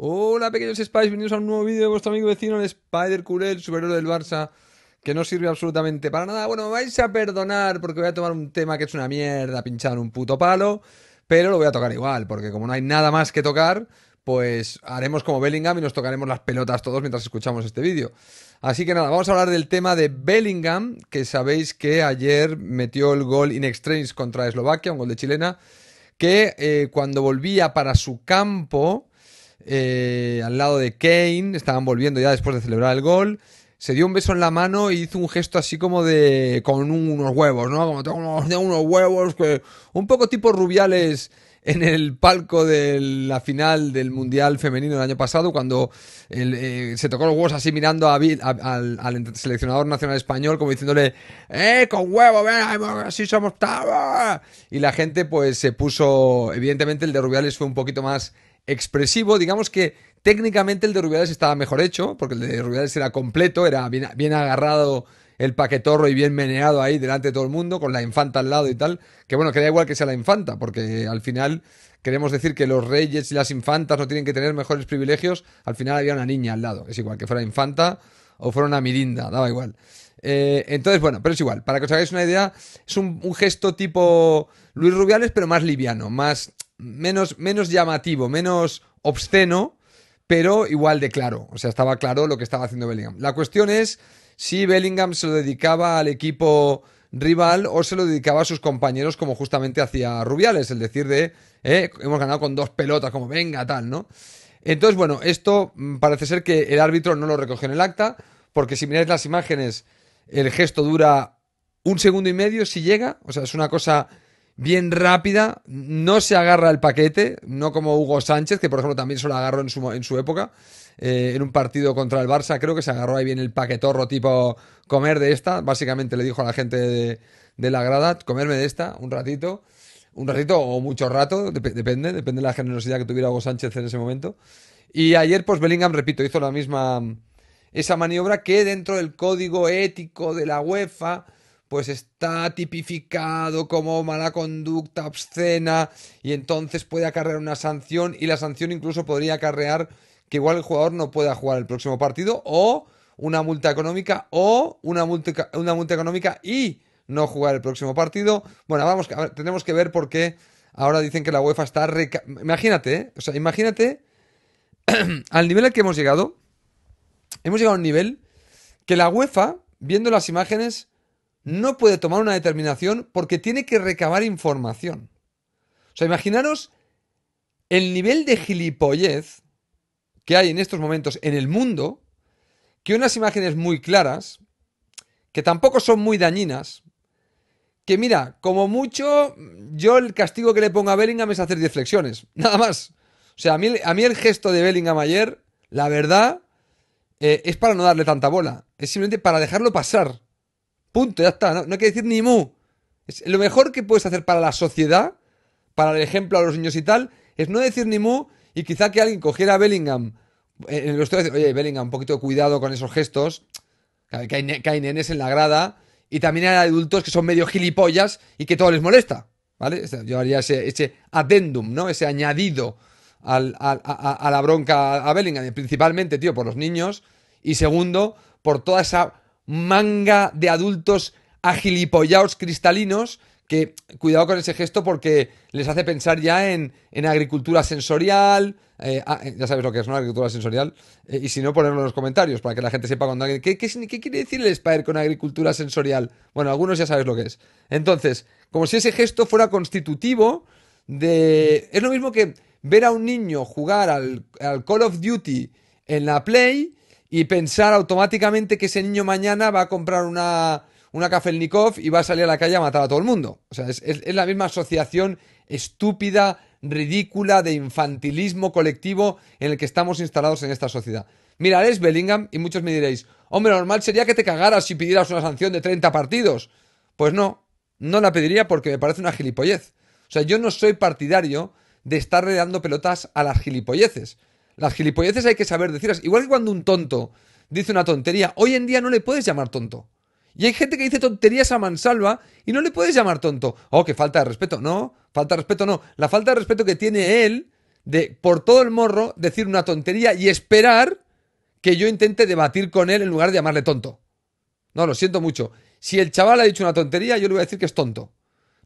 Hola pequeños Spice, bienvenidos a un nuevo vídeo de vuestro amigo vecino, el Spider el superhéroe del Barça, que no sirve absolutamente para nada. Bueno, me vais a perdonar porque voy a tomar un tema que es una mierda, pinchado un puto palo, pero lo voy a tocar igual, porque como no hay nada más que tocar, pues haremos como Bellingham y nos tocaremos las pelotas todos mientras escuchamos este vídeo. Así que nada, vamos a hablar del tema de Bellingham, que sabéis que ayer metió el gol in extremis contra Eslovaquia, un gol de chilena, que eh, cuando volvía para su campo eh, al lado de Kane, estaban volviendo ya después de celebrar el gol. Se dio un beso en la mano y e hizo un gesto así como de. con unos huevos, ¿no? Como tengo unos, huevos que. un poco tipo rubiales en el palco de la final del Mundial Femenino del año pasado, cuando eh, se tocó los huevos así mirando al, seleccionador nacional español, como diciéndole, ¡eh, con huevo, ven, así somos! ¡tabas! Y la gente pues se puso, evidentemente el de Rubiales fue un poquito más expresivo. Digamos que técnicamente el de Rubiales estaba mejor hecho, porque el de Rubiales era completo, era bien, agarrado el paquetorro y bien meneado ahí delante de todo el mundo, con la infanta al lado y tal. Que bueno, que da igual que sea la infanta, porque al final queremos decir que los reyes y las infantas no tienen que tener mejores privilegios. Al final había una niña al lado, es igual que fuera infanta o fuera una mirinda, daba igual. Eh, entonces, bueno, pero es igual, para que os hagáis una idea, es un gesto tipo Luis Rubiales, pero más liviano, más menos, menos llamativo, menos obsceno, pero igual de claro. O sea, estaba claro lo que estaba haciendo Bellingham. La cuestión es si Bellingham se lo dedicaba al equipo rival o se lo dedicaba a sus compañeros como justamente hacía Rubiales, el decir de, eh, hemos ganado con dos pelotas, como venga, tal, ¿no? Entonces, bueno, esto mm, parece ser que el árbitro no lo recogió en el acta, porque si miráis las imágenes, el gesto dura un segundo y medio si llega, o sea, es una cosa bien rápida, no se agarra el paquete, no como Hugo Sánchez, que por ejemplo también se lo agarró en su, en su época, eh, en un partido contra el Barça, creo que se agarró ahí bien el paquetorro tipo comer de esta, básicamente le dijo a la gente de, la grada, comerme de esta un ratito, un ratito o mucho rato, depende, depende de la generosidad que tuviera Hugo Sánchez en ese momento. Y ayer, pues Bellingham, repito, hizo la misma, esa maniobra que dentro del código ético de la UEFA pues está tipificado como mala conducta obscena y entonces puede acarrear una sanción y la sanción incluso podría acarrear que igual el jugador no pueda jugar el próximo partido o una multa económica o una multa, una multa económica y no jugar el próximo partido. Bueno, vamos, tenemos que ver por qué ahora dicen que la UEFA está... imagínate, ¿eh? o sea, imagínate al nivel al que hemos llegado. Hemos llegado a un nivel que la UEFA, viendo las imágenes, no puede tomar una determinación porque tiene que recabar información. O sea, imaginaros el nivel de gilipollez que hay en estos momentos en el mundo, que unas imágenes muy claras, que tampoco son muy dañinas, que mira, como mucho, yo el castigo que le pongo a Bellingham es hacer deflexiones, nada más. O sea, a mí, el gesto de Bellingham ayer, la verdad, eh, es para no darle tanta bola, es simplemente para dejarlo pasar. Punto, ya está. No, hay que decir ni mu. lo mejor que puedes hacer para la sociedad, para el ejemplo a los niños y tal, es no decir ni mu y quizá que alguien cogiera a Bellingham eh, en el oye, Bellingham, un poquito de cuidado con esos gestos. Que hay, nenes en la grada y también hay adultos que son medio gilipollas y que todo les molesta. ¿Vale? Yo haría ese, addendum, ¿no? Ese añadido a la bronca a Bellingham, principalmente, tío, por los niños y segundo, por toda esa manga de adultos agilipollaos cristalinos que cuidado con ese gesto porque les hace pensar ya en, agricultura sensorial. Eh, ah, eh, ya sabes lo que es, una Agricultura sensorial. Eh, y si no, ponerlo en los comentarios para que la gente sepa cuando alguien. ¿Qué, quiere decir el con agricultura sensorial? Bueno, algunos ya sabes lo que es. Entonces, como si ese gesto fuera constitutivo de. Es lo mismo que ver a un niño jugar al Call of Duty en la Play y pensar automáticamente que ese niño mañana va a comprar una, una Kafelnikov y va a salir a la calle a matar a todo el mundo. O sea, es, la misma asociación estúpida, ridícula, de infantilismo colectivo en el que estamos instalados en esta sociedad. Miraréis Bellingham y muchos me diréis, hombre, normal sería que te cagaras si pidieras una sanción de 30 partidos. Pues no, no la pediría porque me parece una gilipollez. O sea, yo no soy partidario de estarle dando pelotas a las gilipolleces. Las gilipolleces hay que saber decirlas. Igual que cuando un tonto dice una tontería, hoy en día no le puedes llamar tonto. Y hay gente que dice tonterías a mansalva y no le puedes llamar tonto. Oh, que falta de respeto. No, falta de respeto no. La falta de respeto que tiene él de por todo el morro decir una tontería y esperar que yo intente debatir con él en lugar de llamarle tonto. No, lo siento mucho. Si el chaval ha dicho una tontería, yo le voy a decir que es tonto.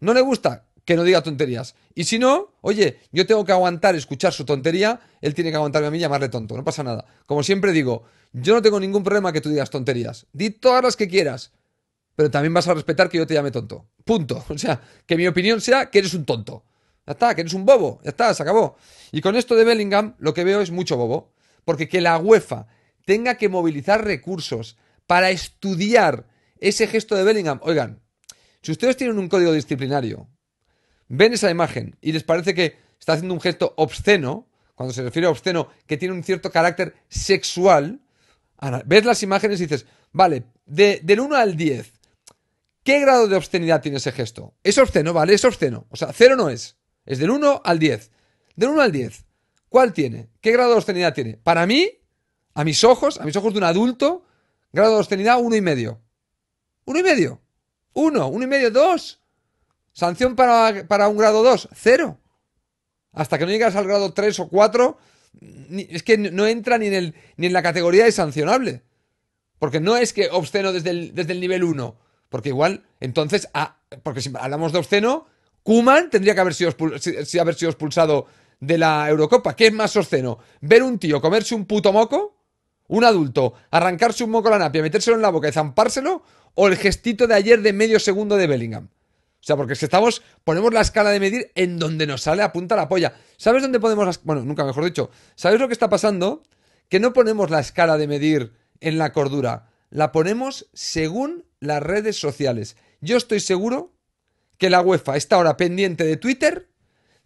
No le gusta, que no diga tonterías. Y si no, oye, yo tengo que aguantar escuchar su tontería, él tiene que aguantarme a mí llamarle tonto, no pasa nada. Como siempre digo, yo no tengo ningún problema que tú digas tonterías. Di todas las que quieras, pero también vas a respetar que yo te llame tonto. Punto. O sea, que mi opinión sea que eres un tonto. Ya está, que eres un bobo. Ya está, se acabó. Y con esto de Bellingham lo que veo es mucho bobo. Porque que la UEFA tenga que movilizar recursos para estudiar ese gesto de Bellingham. Oigan, si ustedes tienen un código disciplinario ven esa imagen y les parece que está haciendo un gesto obsceno, cuando se refiere a obsceno, que tiene un cierto carácter sexual, ves las imágenes y dices, vale, del 1 al 10, ¿qué grado de obscenidad tiene ese gesto? Es obsceno, vale, es obsceno. O sea, cero no es. Es del 1 al 10. Del 1 al 10, ¿cuál tiene? ¿Qué grado de obscenidad tiene? Para mí, a mis ojos, a mis ojos de un adulto, grado de obscenidad 1,5. 1,5. 1, medio 2. Sanción para, para un grado 2, cero. Hasta que no llegas al grado 3 o 4, es que no entra ni en, ni en la categoría de sancionable. Porque no es que obsceno desde el, desde el nivel 1. Porque igual, entonces, ah, porque si hablamos de obsceno, Kuman tendría que haber sido, si haber sido expulsado de la Eurocopa. ¿Qué es más obsceno? ¿Ver un tío comerse un puto moco? ¿Un adulto arrancarse un moco a la napia, metérselo en la boca y zampárselo? ¿O el gestito de ayer de medio segundo de Bellingham? O sea, porque si estamos, ponemos la escala de medir en donde nos sale, apunta la polla. ¿Sabes dónde podemos, bueno, nunca mejor dicho, ¿sabes lo que está pasando? Que no ponemos la escala de medir en la cordura, la ponemos según las redes sociales. Yo estoy seguro que la UEFA está ahora pendiente de Twitter,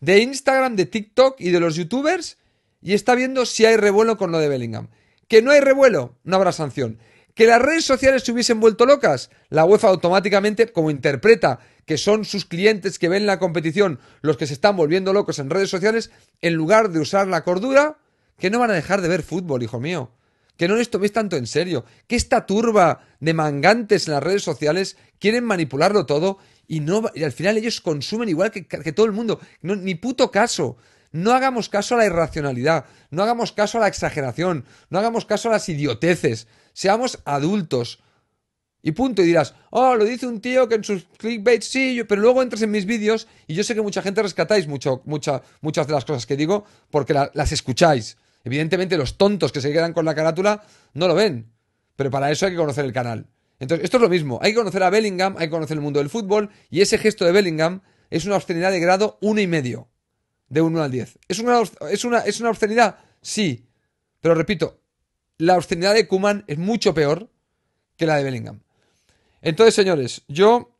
de Instagram, de TikTok y de los youtubers y está viendo si hay revuelo con lo de Bellingham. Que no hay revuelo, no habrá sanción que las redes sociales se hubiesen vuelto locas, la UEFA automáticamente, como interpreta que son sus clientes que ven la competición los que se están volviendo locos en redes sociales, en lugar de usar la cordura, que no van a dejar de ver fútbol, hijo mío. Que no les toméis tanto en serio. Que esta turba de mangantes en las redes sociales quieren manipularlo todo y, no, al final ellos consumen igual que, todo el mundo. ni puto caso. No hagamos caso a la irracionalidad, no hagamos caso a la exageración, no hagamos caso a las idioteces. Seamos adultos. Y punto, y dirás, oh, lo dice un tío que en sus clickbait sí, pero luego entras en mis vídeos y yo sé que mucha gente rescatáis mucho, muchas de las cosas que digo porque las escucháis. Evidentemente los tontos que se quedan con la carátula no lo ven, pero para eso hay que conocer el canal. Entonces, esto es lo mismo, hay que conocer a Bellingham, hay que conocer el mundo del fútbol y ese gesto de Bellingham es una obscenidad de grado uno y medio, de 1 al 10. ¿Es una, es, una, ¿Es una obscenidad? Sí, pero repito, la obscenidad de Kuman es mucho peor que la de Bellingham. Entonces, señores, yo,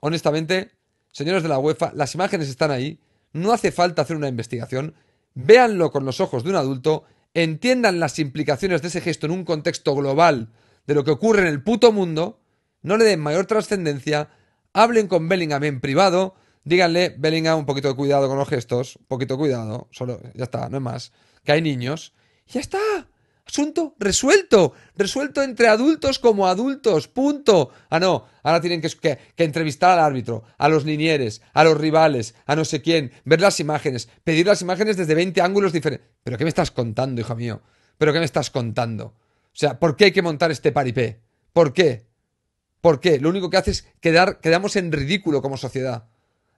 honestamente, señores de la UEFA, las imágenes están ahí, no hace falta hacer una investigación, véanlo con los ojos de un adulto, entiendan las implicaciones de ese gesto en un contexto global de lo que ocurre en el puto mundo, no le den mayor trascendencia, hablen con Bellingham en privado, díganle, Bellingham, un poquito de cuidado con los gestos, un poquito de cuidado, solo, ya está, no es más, que hay niños, ya está, Asunto resuelto. Resuelto entre adultos como adultos. Punto. Ah, no. Ahora tienen que, entrevistar al árbitro, a los linieres, a los rivales, a no sé quién, ver las imágenes, pedir las imágenes desde 20 ángulos diferentes. ¿Pero qué me estás contando, hijo mío? ¿Pero qué me estás contando? O sea, ¿por qué hay que montar este paripé? ¿Por qué? ¿Por qué? Lo único que hace es quedar, quedamos en ridículo como sociedad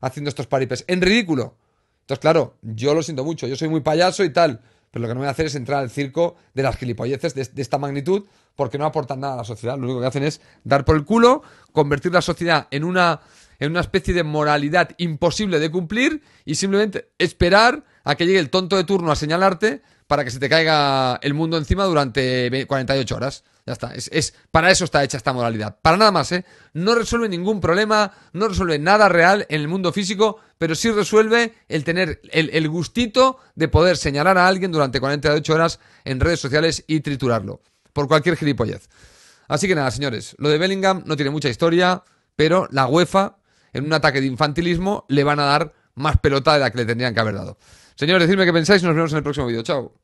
haciendo estos paripés. En ridículo. Entonces, claro, yo lo siento mucho. Yo soy muy payaso y tal pero lo que no voy a hacer es entrar al circo de las gilipolleces de, esta magnitud porque no aportan nada a la sociedad. Lo único que hacen es dar por el culo, convertir la sociedad en una especie de moralidad imposible de cumplir y simplemente esperar a que llegue el tonto de turno a señalarte para que se te caiga el mundo encima durante 48 horas. Ya está, es, para eso está hecha esta modalidad. Para nada más, ¿eh? No resuelve ningún problema, no resuelve nada real en el mundo físico, pero sí resuelve el tener el, el gustito de poder señalar a alguien durante 48 horas en redes sociales y triturarlo, por cualquier gilipollez. Así que nada, señores, lo de Bellingham no tiene mucha historia, pero la UEFA, en un ataque de infantilismo, le van a dar más pelota de la que le tendrían que haber dado. Señores, decidme qué pensáis y nos vemos en el próximo vídeo. Chao.